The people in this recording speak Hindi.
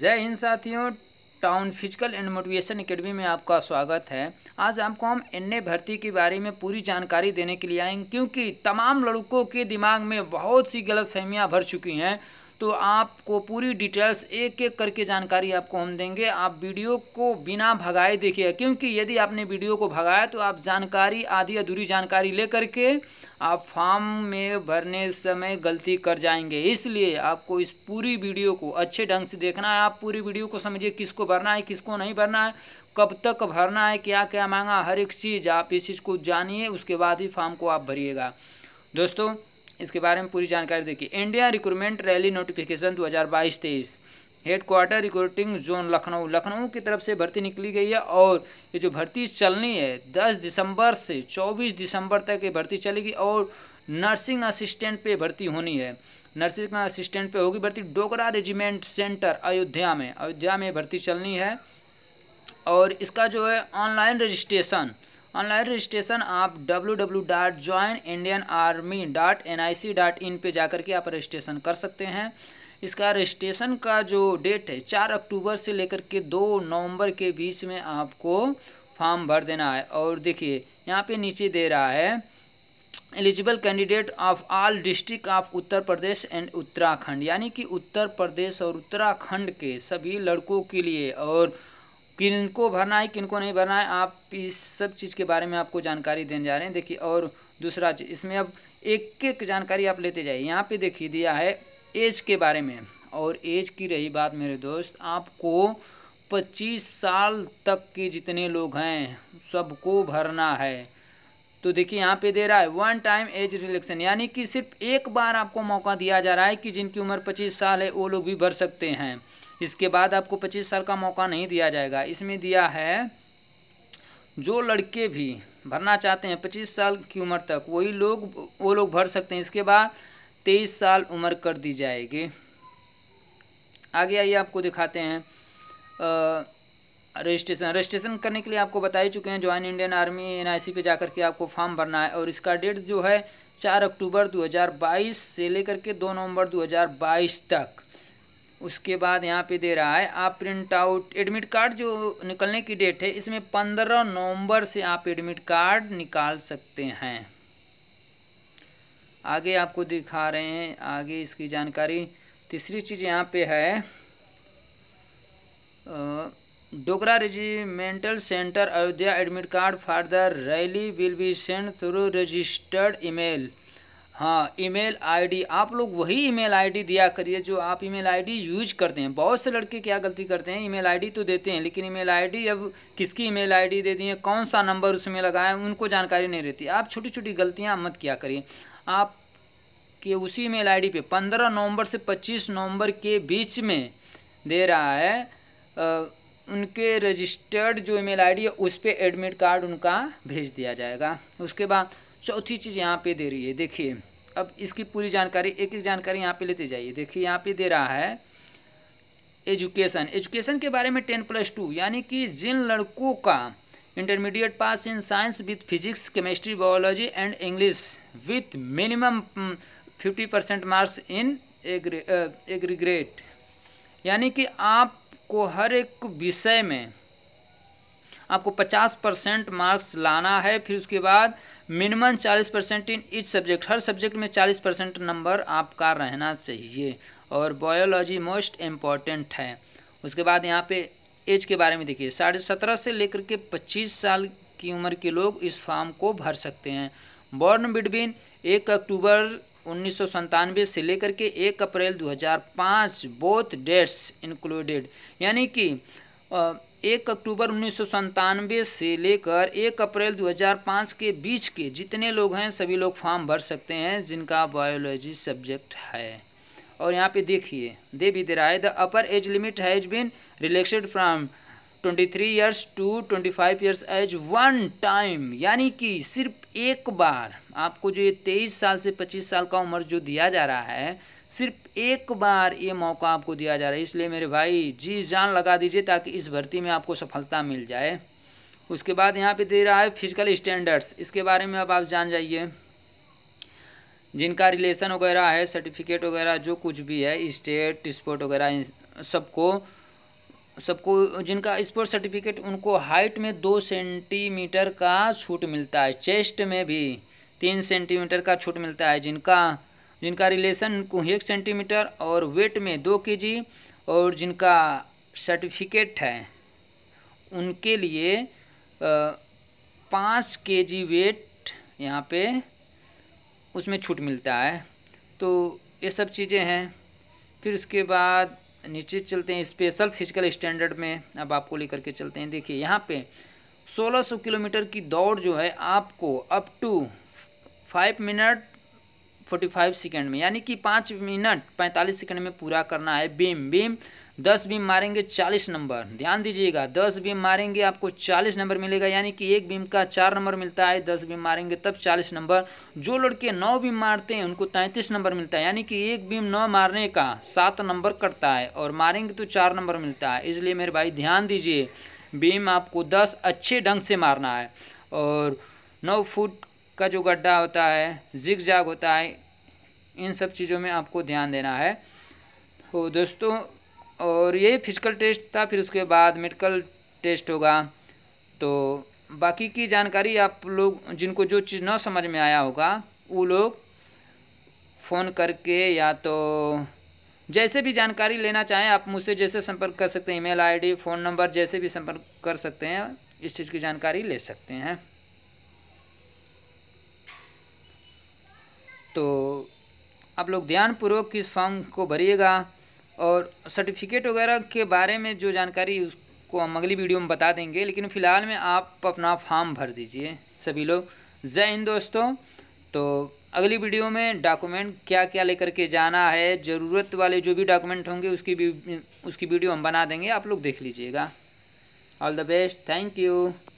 जय हिंद साथियों town physical and motivation academy में आपका स्वागत है आज आपको हम एन भर्ती के बारे में पूरी जानकारी देने के लिए आएंगे क्योंकि तमाम लड़कों के दिमाग में बहुत सी गलत फहमियाँ भर चुकी हैं तो आपको पूरी डिटेल्स एक एक करके जानकारी आपको हम देंगे आप वीडियो को बिना भगाए देखिए क्योंकि यदि आपने वीडियो को भगाया तो आप जानकारी आधी अधूरी जानकारी ले करके आप फॉर्म में भरने समय गलती कर जाएंगे इसलिए आपको इस पूरी वीडियो को अच्छे ढंग से देखना है आप पूरी वीडियो को समझिए किसको भरना है किसको नहीं भरना है कब तक भरना है क्या क्या मांगा हर एक चीज़ आप इस चीज़ को जानिए उसके बाद ही फॉर्म को आप भरिएगा दोस्तों इसके बारे में पूरी जानकारी देखिए इंडिया रिक्रूटमेंट रैली नोटिफिकेशन 2022 तेईस headquarter recruiting zone Lucknow Lucknow की तरफ से भर्ती निकली गई है और ये जो भर्ती चलनी है 10 दिसंबर से 24 दिसंबर तक ये भर्ती चलेगी और नर्सिंग असिस्टेंट पे भर्ती होनी है नर्सिंग असिस्टेंट पर होगी भर्ती डोगरा रेजिमेंट सेंटर अयोध्या में अयोध्या में भर्ती चलनी है और इसका जो है ऑनलाइन रजिस्ट्रेशन ऑनलाइन रजिस्ट्रेशन आप W W dot join Indian Army dot N I C dot in पर जाकर के आप रजिस्ट्रेशन कर सकते हैं इसका रजिस्ट्रेशन का जो डेट है चार अक्टूबर से लेकर के दो नवंबर के बीच में आपको फॉर्म भर देना है और देखिए यहाँ पे नीचे दे रहा है eligible candidate of all district of Uttar Pradesh and Uttarakhand यानी कि उत्तर प्रदेश और उत्तराखंड के सभी लड़कों के लिए और किन को भरना है किन को नहीं भरना है आप इस सब चीज़ के बारे में आपको जानकारी देने जा रहे हैं देखिए और दूसरा चीज़ इसमें अब एक एक जानकारी आप लेते जाइए यहाँ पे देखिए दिया है एज के बारे में और एज की रही बात मेरे दोस्त आपको 25 साल तक के जितने लोग हैं सबको भरना है तो देखिए यहाँ पे दे रहा है वन टाइम एज रिलेक्शन यानी कि सिर्फ एक बार आपको मौका दिया जा रहा है कि जिनकी उम्र पच्चीस साल है वो लोग भी भर सकते हैं इसके बाद आपको पच्चीस साल का मौका नहीं दिया जाएगा इसमें दिया है जो लड़के भी भरना चाहते हैं पच्चीस साल की उम्र तक वही लोग वो लोग भर सकते हैं इसके बाद तेईस साल उम्र कर दी जाएगी आगे आइए आपको दिखाते हैं आ, रजिस्ट्रेशन रजिस्ट्रेशन करने के लिए आपको बता ही चुके हैं join Indian Army N I C पे जाकर के आपको फॉर्म भरना है और इसका डेट जो है चार अक्टूबर 2022 से लेकर के दो नवंबर 2022 तक उसके बाद यहाँ पे दे रहा है आप प्रिंट आउट एडमिट कार्ड जो निकलने की डेट है इसमें पंद्रह नवंबर से आप एडमिट कार्ड निकाल सकते हैं आगे आपको दिखा रहे हैं आगे इसकी जानकारी तीसरी चीज़ यहाँ पे है आ, Dogra regimental centre Ayodhya admit card for the rally will be send through registered email हाँ ईमेल आईडी आप लोग वही ईमेल आईडी दिया करिए जो आप ईमेल आईडी यूज करते हैं बहुत से लड़के क्या गलती करते हैं ईमेल आईडी तो देते हैं लेकिन ईमेल आईडी अब किसकी ईमेल आईडी दे दी है कौन सा नंबर उसमें लगाए उनको जानकारी नहीं रहती आप छोटी छोटी गलतियाँ मत किया करिए आप के उसी ईमेल डी पर पंद्रह नवंबर से पच्चीस नवंबर के बीच में दे रहा है आ, उनके रजिस्टर्ड जो ईमेल आईडी है उस पर एडमिट कार्ड उनका भेज दिया जाएगा उसके बाद चौथी चीज़ यहाँ पे दे रही है देखिए अब इसकी पूरी जानकारी एक एक जानकारी यहाँ पे लेते जाइए देखिए यहाँ पे दे रहा है एजुकेशन एजुकेशन के बारे में टेन प्लस टू यानी कि जिन लड़कों का intermediate pass in science with physics chemistry biology and English with minimum fifty percent marks in aggregate यानी कि आप को हर एक विषय में आपको पचास परसेंट मार्क्स लाना है फिर उसके बाद मिनिमम चालीस परसेंट इन ईच सब्जेक्ट हर सब्जेक्ट में चालीस परसेंट नंबर आपका रहना चाहिए और बायोलॉजी मोस्ट इम्पॉर्टेंट है उसके बाद यहाँ पे एज के बारे में देखिए साढ़े सत्रह से लेकर के पच्चीस साल की उम्र के लोग इस फॉर्म को भर सकते हैं बॉर्न बिटवीन एक अक्टूबर उन्नीस से लेकर के एक अप्रैल 2005 बोथ डेट्स इंक्लूडेड यानी कि एक अक्टूबर उन्नीस से लेकर एक अप्रैल 2005 के बीच के जितने लोग हैं सभी लोग फॉर्म भर सकते हैं जिनका बायोलॉजी सब्जेक्ट है और यहाँ पे देखिए दे भी दे रहा है the upper age limit has been relaxed from 23 years to 25 years as one time यानी कि सिर्फ एक बार आपको जो ये तेईस साल से पच्चीस साल का उम्र जो दिया जा रहा है सिर्फ एक बार ये मौका आपको दिया जा रहा है इसलिए मेरे भाई जी जान लगा दीजिए ताकि इस भर्ती में आपको सफलता मिल जाए उसके बाद यहाँ पे दे रहा है फिजिकल स्टैंडर्ड्स इसके बारे में अब आप जान जाइए जिनका रिलेशन वगैरह है सर्टिफिकेट वगैरह जो कुछ भी है स्टेट स्पोर्ट वगैरह सबको सबको जिनका स्पोर्ट सर्टिफिकेट उनको हाइट में दो सेंटीमीटर का छूट मिलता है चेस्ट में भी तीन सेंटीमीटर का छूट मिलता है जिनका जिनका रिलेशन को एक सेंटीमीटर और वेट में दो के और जिनका सर्टिफिकेट है उनके लिए पाँच के जी वेट यहाँ पे उसमें छूट मिलता है तो ये सब चीज़ें हैं फिर उसके बाद नीचे चलते हैं स्पेशल फिजिकल स्टैंडर्ड में अब आपको लेकर के चलते हैं देखिए यहाँ पे 1600 किलोमीटर की दौड़ जो है आपको up to five minute 45 second में यानी कि पाँच मिनट 45 सेकंड में पूरा करना है बीम बीम दस बीम मारेंगे चालीस नंबर ध्यान दीजिएगा दस बीम मारेंगे आपको चालीस नंबर मिलेगा यानी कि एक बीम का चार नंबर मिलता है दस बीम मारेंगे तब चालीस नंबर जो लड़के नौ बीम मारते हैं उनको तैंतीस नंबर मिलता है यानी कि एक बीम नौ मारने का सात नंबर कटता है और मारेंगे तो चार नंबर मिलता है इसलिए मेरे भाई ध्यान दीजिए बीम आपको दस अच्छे ढंग से मारना है और नौ फुट का जो गड्ढा होता है जिग जाग होता है इन सब चीज़ों में आपको ध्यान देना है तो दोस्तों और ये फिजिकल टेस्ट था फिर उसके बाद मेडिकल टेस्ट होगा तो बाकी की जानकारी आप लोग जिनको जो चीज़ ना समझ में आया होगा वो लोग फ़ोन करके या तो जैसे भी जानकारी लेना चाहें आप मुझसे जैसे संपर्क कर सकते हैं ईमेल आईडी फ़ोन नंबर जैसे भी संपर्क कर सकते हैं इस चीज़ की जानकारी ले सकते हैं तो आप लोग ध्यानपूर्वक इस फॉर्म को भरिएगा और सर्टिफिकेट वगैरह के बारे में जो जानकारी उसको हम अगली वीडियो में बता देंगे लेकिन फ़िलहाल में आप अपना फॉर्म भर दीजिए सभी लोग जय हिंद दोस्तों तो अगली वीडियो में डॉक्यूमेंट क्या क्या लेकर के जाना है ज़रूरत वाले जो भी डॉक्यूमेंट होंगे उसकी भी उसकी वीडियो हम बना देंगे आप लोग देख लीजिएगा all the best thank you